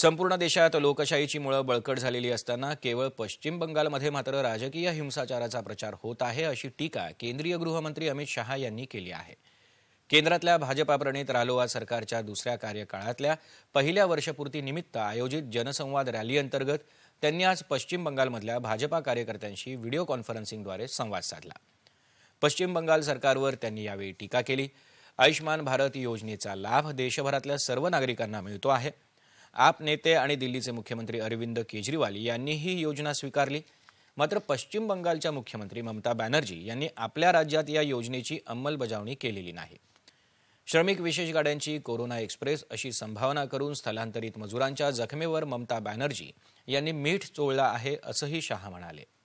संपूर्ण देशात लोकशाहीची मुळं बळकट झालेली असताना केवळ पश्चिम बंगालमध्ये मात्र राजकीय हिंसाचाराचा प्रचार होत आहे अशी टीका केंद्रीय गृहमंत्री अमित शहा यांनी केली आहे केंद्रातल्या भाजपाप्रणीत रालोआ सरकारच्या दुसऱ्या कार्यकाळातल्या पहिल्या निमित्त आयोजित जनसंवाद रॅलीअंतर्गत त्यांनी आज पश्चिम बंगालमधल्या भाजपा कार्यकर्त्यांशी व्हिडिओ कॉन्फरन्सिंगद्वारे संवाद साधला पश्चिम बंगाल सरकारवर त्यांनी यावेळी टीका केली आयुष्मान भारत योजनेचा लाभ देशभरातल्या सर्व नागरिकांना मिळतो आहे आप नेते आणि दिल्लीचे मुख्यमंत्री अरविंद केजरीवाल यांनी ही योजना स्वीकारली मात्र पश्चिम बंगालच्या मुख्यमंत्री ममता बॅनर्जी यांनी आपल्या राज्यात या योजनेची अंमलबजावणी केलेली नाही श्रमिक विशेष गाड्यांची कोरोना एक्सप्रेस अशी संभावना करून स्थलांतरित मजुरांच्या जखमेवर ममता बॅनर्जी यांनी मीठ चोळला आहे असंही शहा म्हणाले